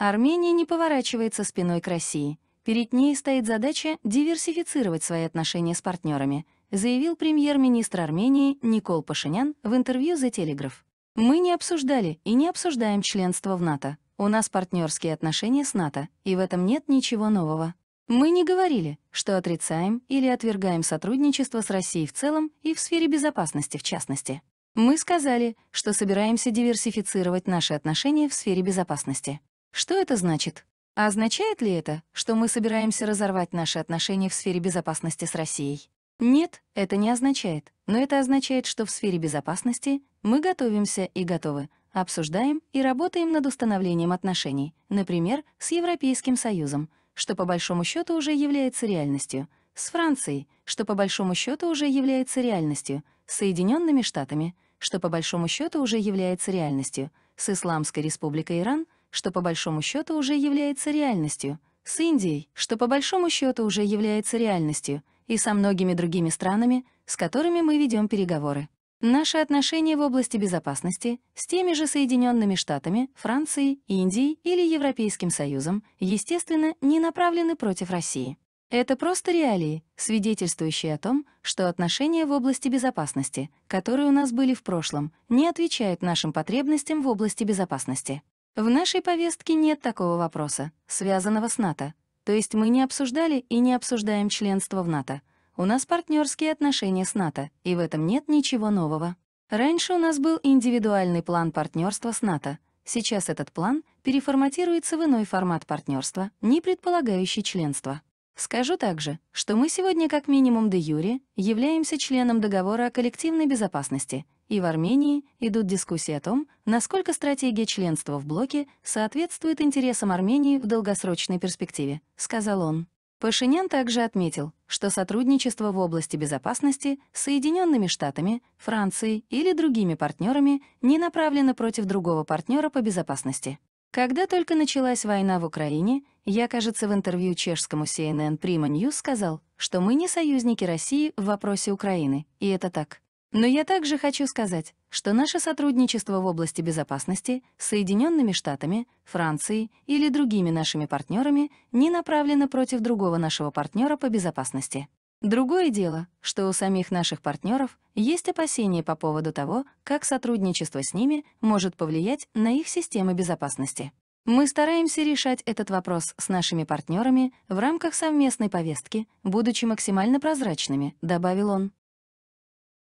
Армения не поворачивается спиной к России. Перед ней стоит задача диверсифицировать свои отношения с партнерами, заявил премьер-министр Армении Никол Пашинян в интервью за Телеграф. Мы не обсуждали и не обсуждаем членство в НАТО. У нас партнерские отношения с НАТО, и в этом нет ничего нового. Мы не говорили, что отрицаем или отвергаем сотрудничество с Россией в целом и в сфере безопасности в частности. Мы сказали, что собираемся диверсифицировать наши отношения в сфере безопасности. Что это значит? А означает ли это, что мы собираемся разорвать наши отношения в сфере безопасности с Россией? Нет, это не означает. Но это означает, что в сфере безопасности мы готовимся и готовы, обсуждаем и работаем над установлением отношений, например, с Европейским Союзом, что по большому счету уже является реальностью, с Францией, что по большому счету уже является реальностью, с Соединенными Штатами, что по большому счету уже является реальностью, с Исламской Республикой Иран, что по большому счету уже является реальностью, с Индией, что по большому счету уже является реальностью, и со многими другими странами, с которыми мы ведем переговоры. Наши отношения в области безопасности с теми же Соединенными Штатами, Францией, Индией или Европейским Союзом, естественно, не направлены против России. Это просто реалии, свидетельствующие о том, что отношения в области безопасности, которые у нас были в прошлом, не отвечают нашим потребностям в области безопасности. В нашей повестке нет такого вопроса, связанного с НАТО. То есть мы не обсуждали и не обсуждаем членство в НАТО. У нас партнерские отношения с НАТО, и в этом нет ничего нового. Раньше у нас был индивидуальный план партнерства с НАТО. Сейчас этот план переформатируется в иной формат партнерства, не предполагающий членство. Скажу также, что мы сегодня как минимум де юре являемся членом договора о коллективной безопасности и в Армении идут дискуссии о том, насколько стратегия членства в блоке соответствует интересам Армении в долгосрочной перспективе, сказал он. Пашинян также отметил, что сотрудничество в области безопасности с Соединенными Штатами, Францией или другими партнерами не направлено против другого партнера по безопасности. Когда только началась война в Украине, я, кажется, в интервью чешскому CNN Prima News сказал, что мы не союзники России в вопросе Украины, и это так. Но я также хочу сказать, что наше сотрудничество в области безопасности с Соединенными Штатами, Францией или другими нашими партнерами не направлено против другого нашего партнера по безопасности. Другое дело, что у самих наших партнеров есть опасения по поводу того, как сотрудничество с ними может повлиять на их системы безопасности. Мы стараемся решать этот вопрос с нашими партнерами в рамках совместной повестки, будучи максимально прозрачными, добавил он.